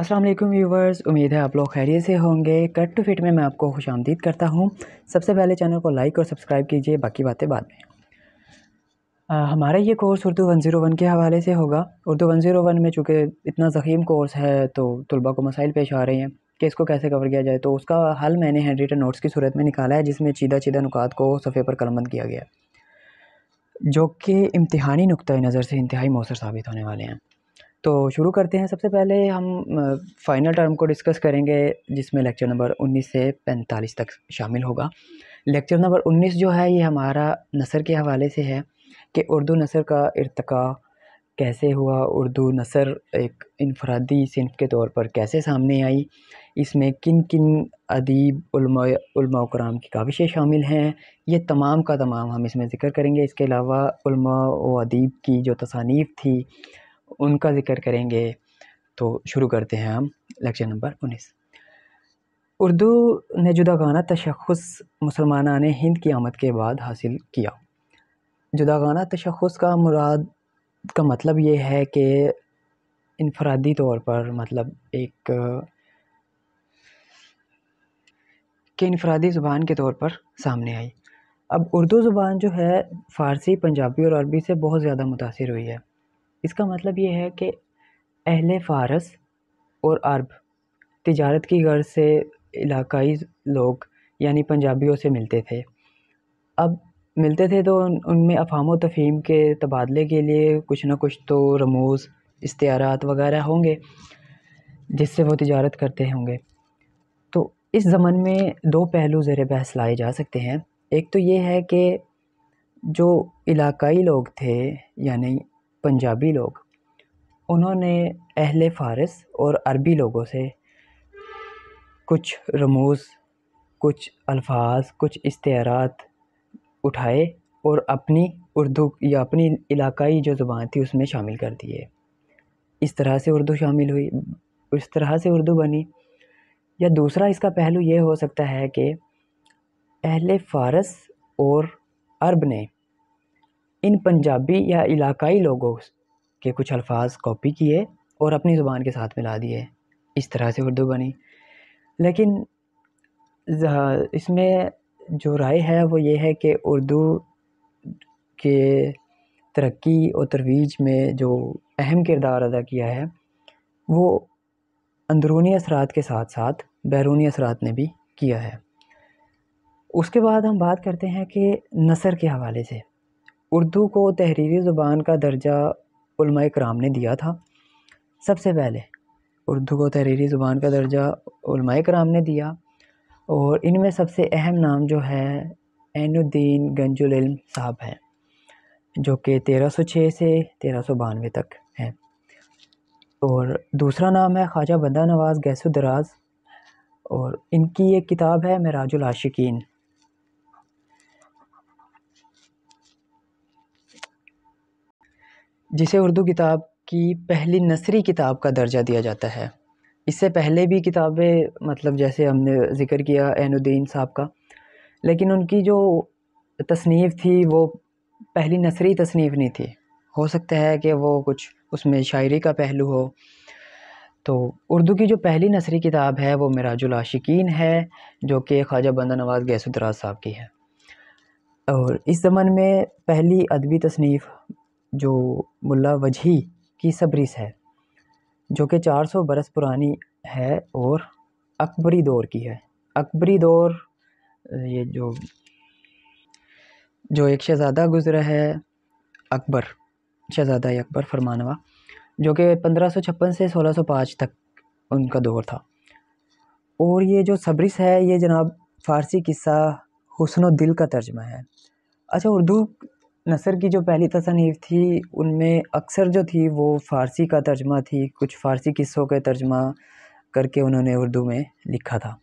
अस्सलाम वालेकुम व्यूवर्स उम्मीद है आप लोग खैरियत से होंगे कट टू फिट में मैं आपको खुश आमदीद करता हूँ सबसे पहले चैनल को लाइक और सब्सक्राइब कीजिए बाकी बातें बाद में आ, हमारा ये course Urdu one zero one के हवाले से होगा उर्दू वन ज़ीरो वन में चूँकि इतना ज़ख़ीम कोर्स है तो तलबा को मसाइल पेश आ रहे हैं कि इसको कैसे कवर किया जाए तो उसका हल मैंने हैंड रिटन नोट्स की सूरत में निकाला है जिसमें चीदा चीदा नुकात को सफ़े पर कलमंद किया गया जो कि इम्तहानी नुक़ नज़र से इंतहाई मौसर साबित होने वाले हैं तो शुरू करते हैं सबसे पहले हम फाइनल टर्म को डिस्कस करेंगे जिसमें लेक्चर नंबर 19 से 45 तक शामिल होगा लेक्चर नंबर 19 जो है ये हमारा नसर के हवाले से है कि उर्दू नसर का इरतका कैसे हुआ उर्दू नसर एक इनफरादी सिंफ के तौर पर कैसे सामने आई इसमें किन किन अदीब कराम की काविशें शामिल हैं ये तमाम का तमाम हम इसमें ज़िक्र करेंगे इसके अलावा व अदीब की जो तसानीफ थी उनका जिक्र करेंगे तो शुरू करते हैं हम लेक्चर नंबर उन्नीस उर्दू ने जुदा गाना तशखस मुसलमाना ने हिंद की आमद के बाद हासिल किया जुदा गाना तशखस का मुराद का मतलब ये है कि इनफरादी तौर पर मतलब एक के इनफरादी ज़ुबान के तौर पर सामने आई अब उर्दू ज़ुबान जो है फ़ारसी पंजाबी और अरबी से बहुत ज़्यादा मुतासर हुई है इसका मतलब ये है कि अहल फ़ारस और अरब तिजारत की गर्ज से इलाकाई लोग यानी पंजाबियों से मिलते थे अब मिलते थे तो उनमें अफाम तफीम के तबादले के लिए कुछ ना कुछ तो रमूज इश्तारात वगैरह होंगे जिससे वो तजारत करते होंगे तो इस ज़मन में दो पहलू ज़र बहस लाए जा सकते हैं एक तो ये है कि जो इलाकाई लोग थे यानी पंजाबी लोग उन्होंने अहल फ़ारस और अरबी लोगों से कुछ रमूज़ कुछ अल्फाज कुछ इस्तेआरात उठाए और अपनी उर्दू या अपनी इलाकाई जो ज़ुबान थी उसमें शामिल कर दिए इस तरह से उर्दू शामिल हुई इस तरह से उर्दू बनी या दूसरा इसका पहलू ये हो सकता है कि अहल फ़ारस और अरब ने इन पंजाबी या इलाक़ाई लोगों के कुछ अल्फाज कॉपी किए और अपनी ज़ुबान के साथ मिला दिए इस तरह से उर्दू बनी लेकिन इसमें जो राय है वो ये है कि उर्दू के तरक्की और तरवीज में जो अहम किरदार अदा किया है वो अंदरूनी असरात के साथ साथ बैरूनी असरात ने भी किया है उसके बाद हम बात करते हैं कि नसर के हवाले से उर्दू को तहरीरी ज़ुबान का दर्जा कराम ने दिया था सबसे पहले उर्दू को तहरीरी ज़ुबान का दर्जा कराम ने दिया और इनमें सबसे अहम नाम जो है एनुद्दीन गंजुल इल्म साहब हैं जो कि तेरह सौ छः से तेरह सौ बानवे तक हैं और दूसरा नाम है ख्वाजा बंदा नवाज़ गैसुदराज और इनकी एक किताब है मराजुल आशिकीन जिसे उर्दू किताब की पहली नसरी किताब का दर्जा दिया जाता है इससे पहले भी किताबें मतलब जैसे हमने ज़िक्र किया एनुद्दीन साहब का लेकिन उनकी जो तसनीफ़ थी वो पहली नसरी तसनीफ़ नहीं थी हो सकता है कि वो कुछ उसमें शायरी का पहलू हो तो उर्दू की जो पहली नसरी किताब है वो मेरा आशिकीन है जो कि ख्वाजा बंदा नवाज़ गैसुद्राज साहब की है और इस ज़मन में पहली अदबी तसनीफ़ जो मुल्ला वजही की सबरिस है जो कि 400 बरस पुरानी है और अकबरी दौर की है अकबरी दौर ये जो जो एक शहज़ादा गुज़रा है अकबर शहज़ादा अकबर फरमानवा जो कि पंद्रह सौ छप्पन से सोलह सौ पाँच तक उनका दौर था और ये जो सबरिस है ये जनाब फ़ारसी किस्सा हुसन दिल का तर्जमा है अच्छा उर्दू नसर की जो पहली तसनीफ़ थी उनमें अक्सर जो थी वो फ़ारसी का तर्जमा थी कुछ फ़ारसी किस्सों के तर्जमा करके उन्होंने उर्दू में लिखा था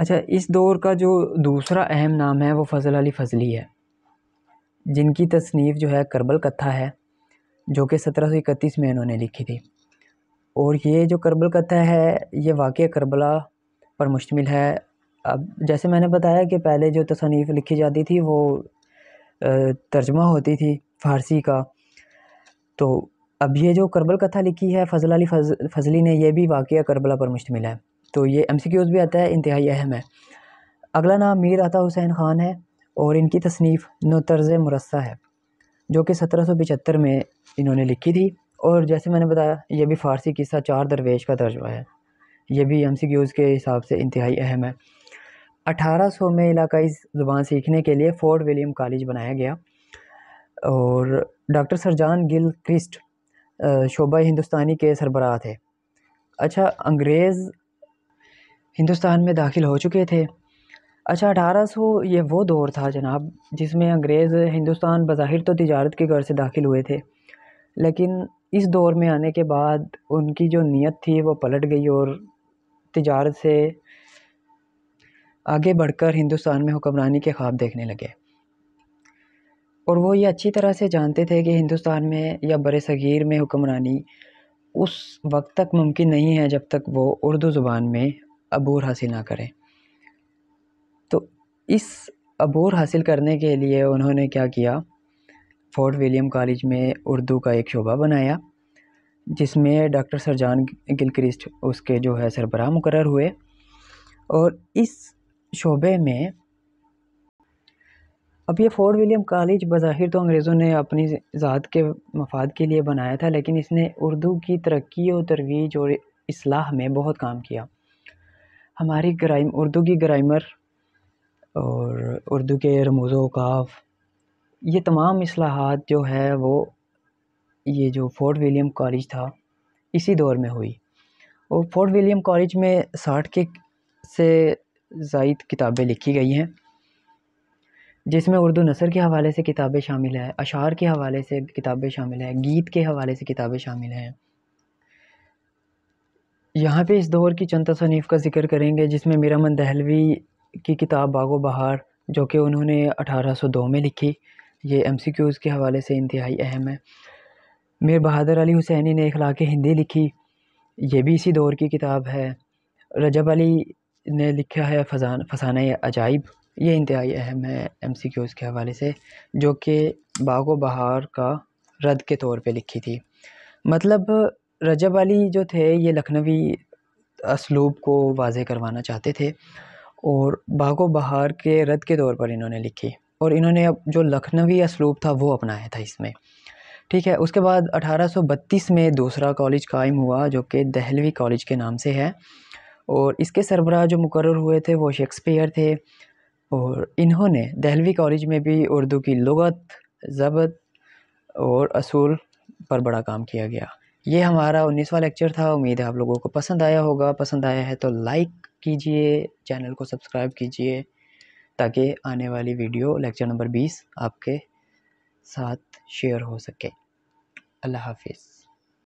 अच्छा इस दौर का जो दूसरा अहम नाम है वो फ़जल अली फ़जली है जिनकी तसनीफ़ जो है करबल कथा है जो कि सत्रह सौ इकतीस में इन्होंने लिखी थी और ये जो करबल कथा है ये वाक़ करबला पर मुश्तमिल है अब जैसे मैंने बताया कि पहले जो तसनीफ़ लिखी जाती थी वो तर्जमा होती थी फ़ारसी का तो अब ये जो करबल कथा लिखी है फ़जल अली फजली ने यह भी वाक़ करबला पर मुश्तमिल है तो ये एम सी क्यूज़ भी आता है इंतहाई अहम है अगला नाम मीर आता हुसैन ख़ान है और इनकी तसनीफ़ तर्ज़ मुरसा है जो कि सत्रह सौ पचहत्तर में इन्होंने लिखी थी और जैसे मैंने बताया यह भी फ़ारसी किस्सा चार दरवेश का तर्जमा है यह भी एम सी क्यूज़ के हिसाब से इंतहाई अहम है 1800 में इलाकाई ज़ुबान सीखने के लिए फोर्ट विलियम कॉलेज बनाया गया और डॉक्टर सरजान गिल क्रिस्ट शोबा हिंदुस्तानी के सरबराह थे अच्छा अंग्रेज़ हिंदुस्तान में दाखिल हो चुके थे अच्छा 1800 ये वो दौर था जनाब जिसमें अंग्रेज़ हिंदुस्तान बाहिर तो तजारत के घर से दाखिल हुए थे लेकिन इस दौर में आने के बाद उनकी जो नीयत थी वो पलट गई और तजारत से आगे बढ़कर हिंदुस्तान में हुक्मरानी के ख्वाब देखने लगे और वो ये अच्छी तरह से जानते थे कि हिंदुस्तान में या बर सग़ीर में हुक्मरानी उस वक्त तक मुमकिन नहीं है जब तक वो उर्दू ज़ुबान में अबूर हासिल ना करें तो इस अबूर हासिल करने के लिए उन्होंने क्या किया फोर्ट विलियम कॉलेज में उर्दू का एक शोबा बनाया जिसमें डॉक्टर सरजान गिलक्रिस्ट उसके जो है सरबराह मुकर हुए और इस शोबे में अब ये फोर्ड विलियम कॉलेज बज़ाहिर तो अंग्रेज़ों ने अपनी ज़ात के मफाद के लिए बनाया था लेकिन इसने उर्दू की तरक्की और तरवीज और असलाह में बहुत काम किया हमारी ग्राइम उर्दू की ग्रामर और उर्दू के रमोज़ अवकाफ़ ये तमाम असलाहत जो है वो ये जो फोर्ट विलियम कॉलेज था इसी दौर में हुई और फोर्ट विलियम कॉलेज में साठ के से जायद किताबें लिखी गई हैं जिसमें उर्दू नसर के हवाले से किताबें शामिल हैं अशार के हवाले से किताबें शामिल हैं गीत के हवाले से किताबें शामिल हैं यहाँ पे इस दौर की चंद तसनीफ़ का जिक्र करेंगे जिसमें मन दहलवी की किताब बागो बहार जो कि उन्होंने 1802 में लिखी ये एम सी क्यूज़ के हवाले से इंतहाई अहम है मीर बहादुर अली हुसैनी ने अखलाक हिंदी लिखी ये भी इसी दौर की किताब है रजब अली ने लिखा है फसान फसाना अजाइब ये इंतहाई अहम है एम सी क्यूज़ के हवाले से जो कि बाग बहार का रद्द के तौर पे लिखी थी मतलब रजब अली जो थे ये लखनवी इसलूब को वाज करवाना चाहते थे और बाग बहार के रद्द के तौर पर इन्होंने लिखी और इन्होंने अब जो लखनवी इसलूब था वो अपनाया था इसमें ठीक है उसके बाद 1832 में दूसरा कॉलेज कायम हुआ जो कि दहलवी कॉलेज के नाम से है और इसके सरबराह जो मुकर हुए थे वो शेक्सपियर थे और इन्होंने दहलवी कॉलेज में भी उर्दू की लगत ज़बत और असूल पर बड़ा काम किया गया ये हमारा उन्नीसवा लेक्चर था उम्मीद है आप लोगों को पसंद आया होगा पसंद आया है तो लाइक कीजिए चैनल को सब्सक्राइब कीजिए ताकि आने वाली वीडियो लेक्चर नंबर बीस आपके साथ शेयर हो सके अल्लाह हाफिज़